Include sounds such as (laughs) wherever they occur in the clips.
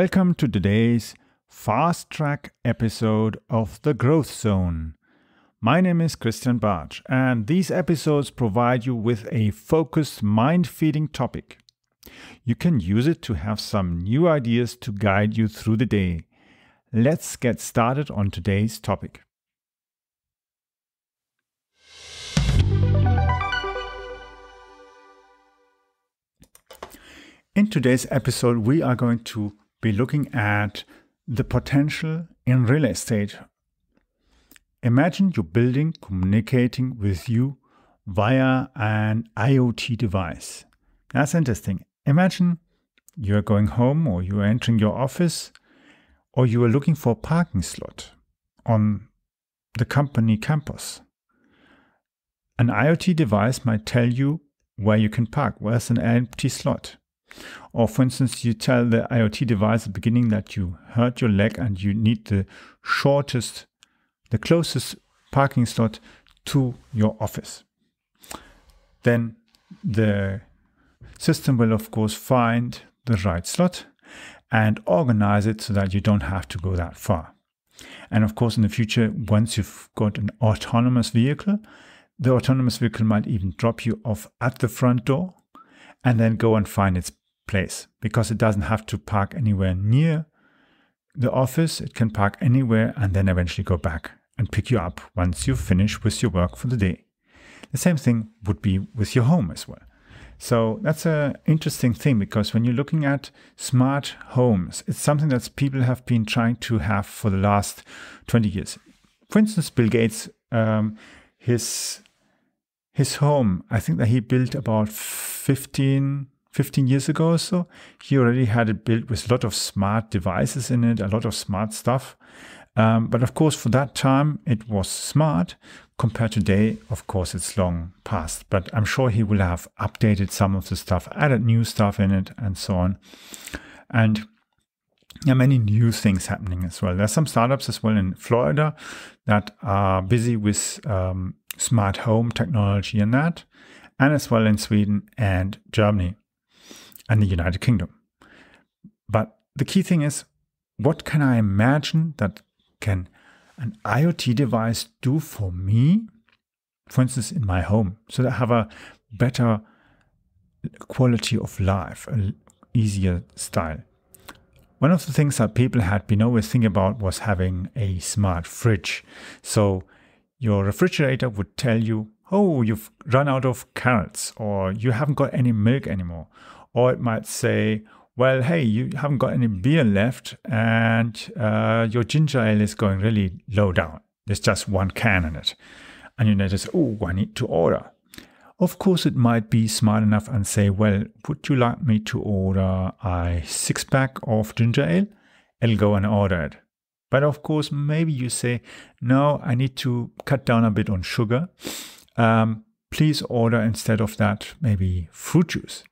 Welcome to today's fast track episode of The Growth Zone. My name is Christian Bartsch, and these episodes provide you with a focused mind feeding topic. You can use it to have some new ideas to guide you through the day. Let's get started on today's topic. In today's episode, we are going to be looking at the potential in real estate. Imagine your building communicating with you via an IoT device. That's interesting. Imagine you're going home or you're entering your office or you are looking for a parking slot on the company campus. An IoT device might tell you where you can park, where's an empty slot. Or for instance, you tell the IoT device at the beginning that you hurt your leg and you need the shortest, the closest parking slot to your office. Then the system will of course find the right slot and organize it so that you don't have to go that far. And of course, in the future, once you've got an autonomous vehicle, the autonomous vehicle might even drop you off at the front door and then go and find its place because it doesn't have to park anywhere near the office. It can park anywhere and then eventually go back and pick you up once you finish with your work for the day. The same thing would be with your home as well. So that's an interesting thing because when you're looking at smart homes, it's something that people have been trying to have for the last 20 years. For instance, Bill Gates, um, his his home, I think that he built about 15 15 years ago or so, he already had it built with a lot of smart devices in it, a lot of smart stuff. Um, but of course, for that time, it was smart. Compared today, of course, it's long past. But I'm sure he will have updated some of the stuff, added new stuff in it, and so on. And there are many new things happening as well. There's some startups as well in Florida that are busy with um, smart home technology and that, and as well in Sweden and Germany and the United Kingdom. But the key thing is what can I imagine that can an IoT device do for me, for instance, in my home, so that I have a better quality of life, an easier style. One of the things that people had been always thinking about was having a smart fridge. So your refrigerator would tell you, oh, you've run out of carrots, or you haven't got any milk anymore, or it might say, well, hey, you haven't got any hmm. beer left and uh, your ginger ale is going really low down. There's just one can in it. And you notice, oh, I need to order. Of course, it might be smart enough and say, well, would you like me to order a six pack of ginger ale? It'll go and order it. But of course, maybe you say, no, I need to cut down a bit on sugar. Um, please order instead of that, maybe fruit juice.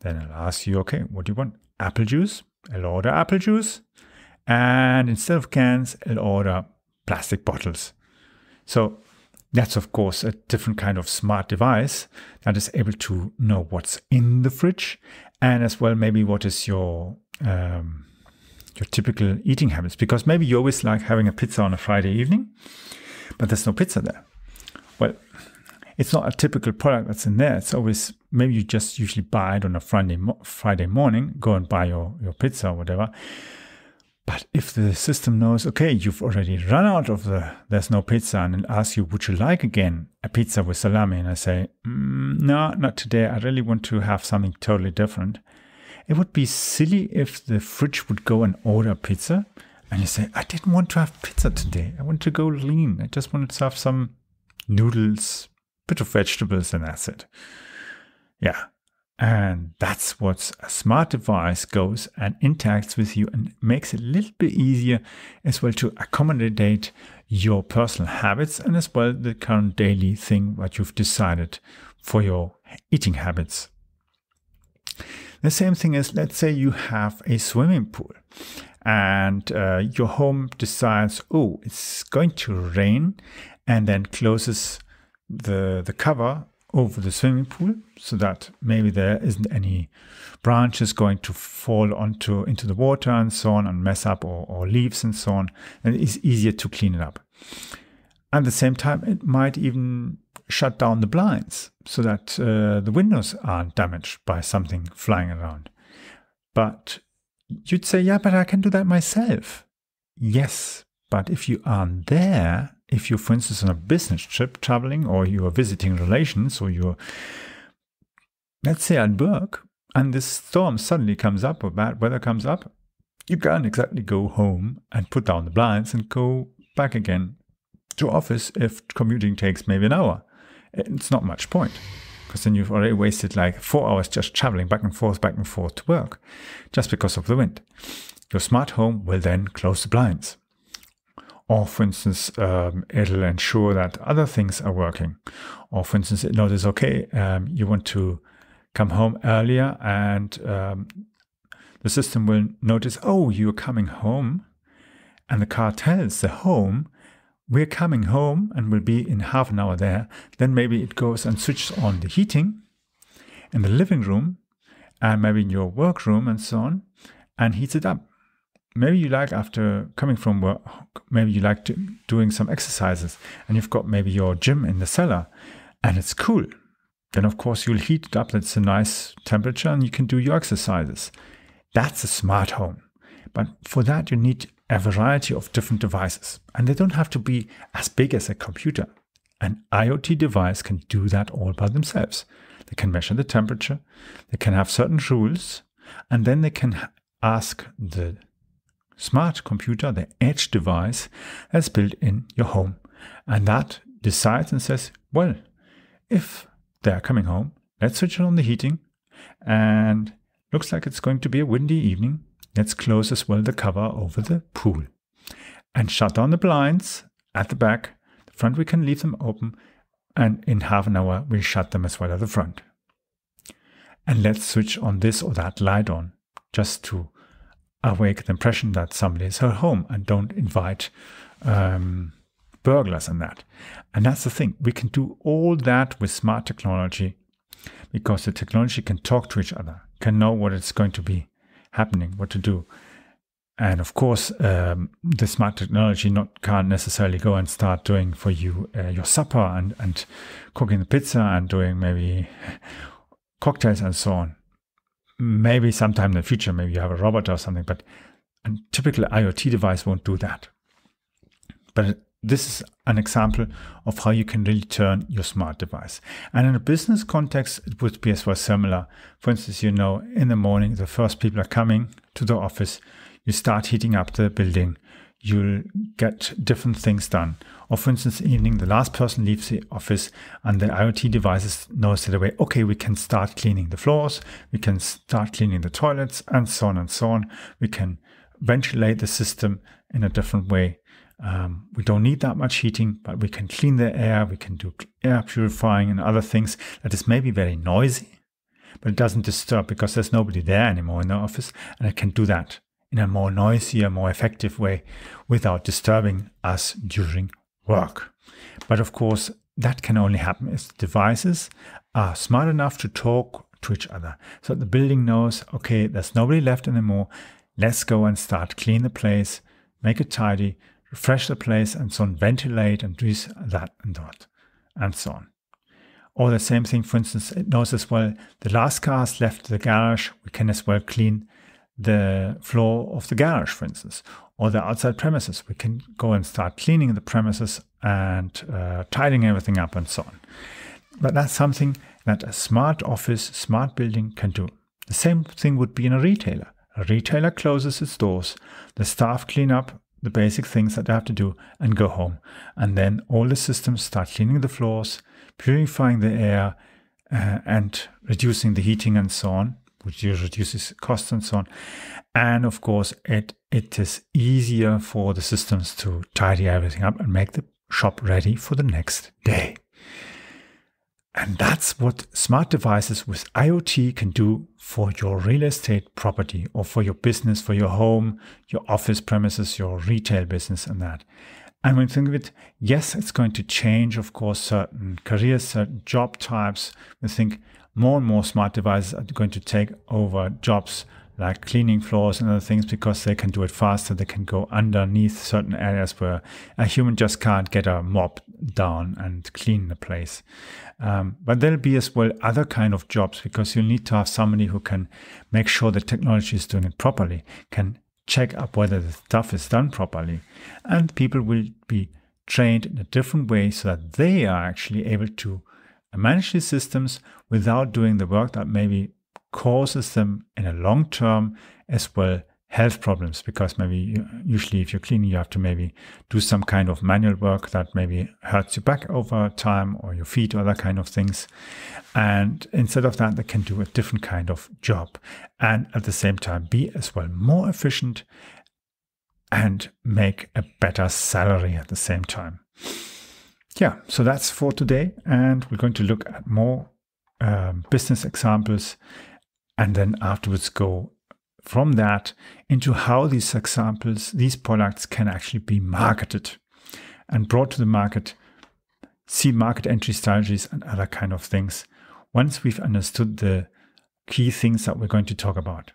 Then I'll ask you, okay, what do you want? Apple juice? I'll order apple juice. And instead of cans, I'll order plastic bottles. So that's, of course, a different kind of smart device that is able to know what's in the fridge and as well, maybe what is your. Um, your typical eating habits because maybe you always like having a pizza on a Friday evening, but there's no pizza there. Well, it's not a typical product that's in there. It's always maybe you just usually buy it on a Friday Friday morning, go and buy your your pizza or whatever. But if the system knows, okay, you've already run out of the there's no pizza, and it asks you, would you like again a pizza with salami? And I say, mm, no, not today. I really want to have something totally different. It would be silly if the fridge would go and order pizza and you say, I didn't want to have pizza today. I want to go lean. I just wanted to have some noodles, bit of vegetables and that's it. Yeah. And that's what a smart device goes and interacts with you and makes it a little bit easier as well to accommodate your personal habits and as well the current daily thing what you've decided for your eating habits. The same thing is, let's say you have a swimming pool and uh, your home decides, oh, it's going to rain and then closes the, the cover over the swimming pool so that maybe there isn't any branches going to fall onto into the water and so on and mess up or, or leaves and so on and it's easier to clean it up at the same time it might even shut down the blinds so that uh, the windows aren't damaged by something flying around but you'd say yeah but i can do that myself yes but if you aren't there if you're, for instance, on a business trip traveling or you are visiting relations or you're, let's say, at work and this storm suddenly comes up or bad weather comes up, you can't exactly go home and put down the blinds and go back again to office if commuting takes maybe an hour. It's not much point because then you've already wasted like four hours just traveling back and forth, back and forth to work just because of the wind. Your smart home will then close the blinds or for instance, um, it'll ensure that other things are working. Or for instance, it knows okay, um, you want to come home earlier and um, the system will notice, oh, you're coming home. And the car tells the home, we're coming home and we'll be in half an hour there. Then maybe it goes and switches on the heating in the living room and maybe in your workroom and so on and heats it up maybe you like after coming from work, maybe you like to, doing some exercises and you've got maybe your gym in the cellar and it's cool. Then, of course, you'll heat it up. That's a nice temperature and you can do your exercises. That's a smart home. But for that, you need a variety of different devices and they don't have to be as big as a computer. An IoT device can do that all by themselves. They can measure the temperature, they can have certain rules, and then they can ask the smart computer, the edge device that's built in your home. And that decides and says, well, if they're coming home, let's switch on the heating. And looks like it's going to be a windy evening. Let's close as well the cover over the pool. And shut down the blinds at the back. The front we can leave them open. And in half an hour, we will shut them as well at the front. And let's switch on this or that light on just to awake the impression that somebody is at home and don't invite um, burglars and that. And that's the thing. We can do all that with smart technology because the technology can talk to each other, can know what it's going to be happening, what to do. And of course, um, the smart technology not can't necessarily go and start doing for you uh, your supper and, and cooking the pizza and doing maybe (laughs) cocktails and so on maybe sometime in the future, maybe you have a robot or something, but a typical IoT device won't do that. But this is an example of how you can really turn your smart device. And in a business context, it would be as well similar. For instance, you know, in the morning, the first people are coming to the office, you start heating up the building, you'll get different things done. Or for instance, evening, the last person leaves the office and the IoT devices know straight away, okay, we can start cleaning the floors, we can start cleaning the toilets, and so on and so on. We can ventilate the system in a different way. Um, we don't need that much heating, but we can clean the air, we can do air purifying and other things that is maybe very noisy, but it doesn't disturb because there's nobody there anymore in the office, and I can do that in a more noisier, more effective way without disturbing us during work. But of course, that can only happen if devices are smart enough to talk to each other. So the building knows, okay, there's nobody left anymore. Let's go and start clean the place, make it tidy, refresh the place, and so on, ventilate and do that and that, and so on. Or the same thing, for instance, it knows as well, the last car has left the garage. We can as well clean the floor of the garage, for instance, or the outside premises. We can go and start cleaning the premises and uh, tidying everything up and so on. But that's something that a smart office, smart building can do. The same thing would be in a retailer. A retailer closes its doors, the staff clean up the basic things that they have to do and go home. And then all the systems start cleaning the floors, purifying the air, uh, and reducing the heating and so on which reduces costs and so on. And of course, it it is easier for the systems to tidy everything up and make the shop ready for the next day. And that's what smart devices with IoT can do for your real estate property or for your business, for your home, your office premises, your retail business, and that. And when you think of it, yes, it's going to change, of course, certain careers, certain job types. We think more and more smart devices are going to take over jobs like cleaning floors and other things because they can do it faster. They can go underneath certain areas where a human just can't get a mop down and clean the place. Um, but there'll be as well other kind of jobs because you'll need to have somebody who can make sure the technology is doing it properly, can check up whether the stuff is done properly, and people will be trained in a different way so that they are actually able to manage these systems without doing the work that maybe causes them in a long term as well health problems because maybe usually if you're cleaning you have to maybe do some kind of manual work that maybe hurts your back over time or your feet or other kind of things and instead of that they can do a different kind of job and at the same time be as well more efficient and make a better salary at the same time yeah, so that's for today. And we're going to look at more uh, business examples and then afterwards go from that into how these examples, these products can actually be marketed and brought to the market, see market entry strategies and other kind of things once we've understood the key things that we're going to talk about.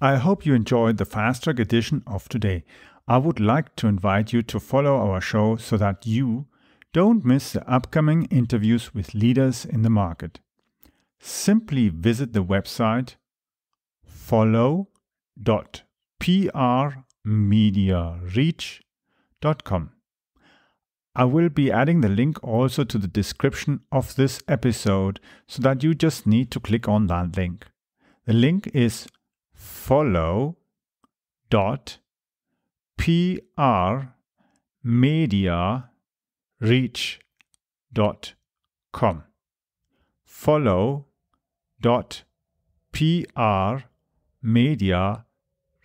I hope you enjoyed the fast track edition of today. I would like to invite you to follow our show so that you don't miss the upcoming interviews with leaders in the market. Simply visit the website follow.prmediareach.com. I will be adding the link also to the description of this episode so that you just need to click on that link. The link is follow dot pr media reach dot com follow dot pr media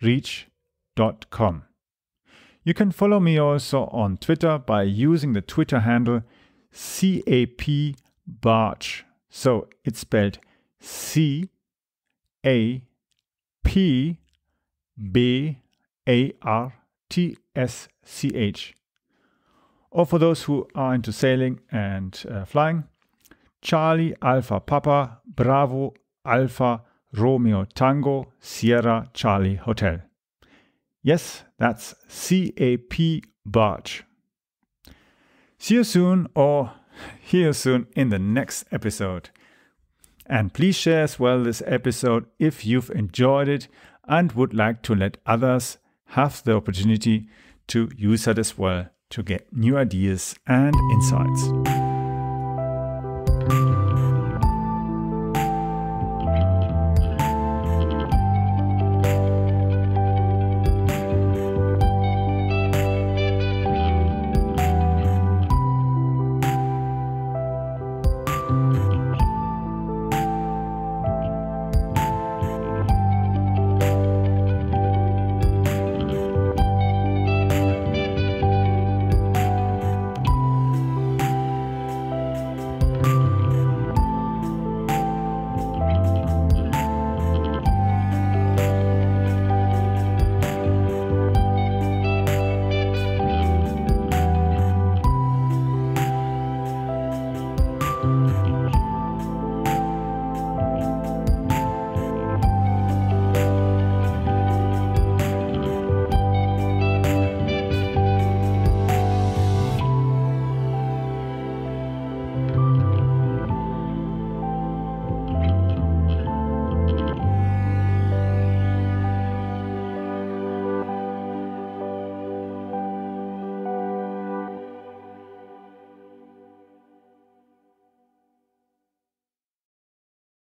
reach dot com you can follow me also on Twitter by using the Twitter handle CAP Barge. So it's spelled C A P B A R T S C H. Or for those who are into sailing and uh, flying, Charlie Alpha Papa Bravo Alpha Romeo Tango Sierra Charlie Hotel. Yes, that's CAP Barge. See you soon, or hear you soon in the next episode. And please share as well this episode if you've enjoyed it and would like to let others have the opportunity to use it as well to get new ideas and insights.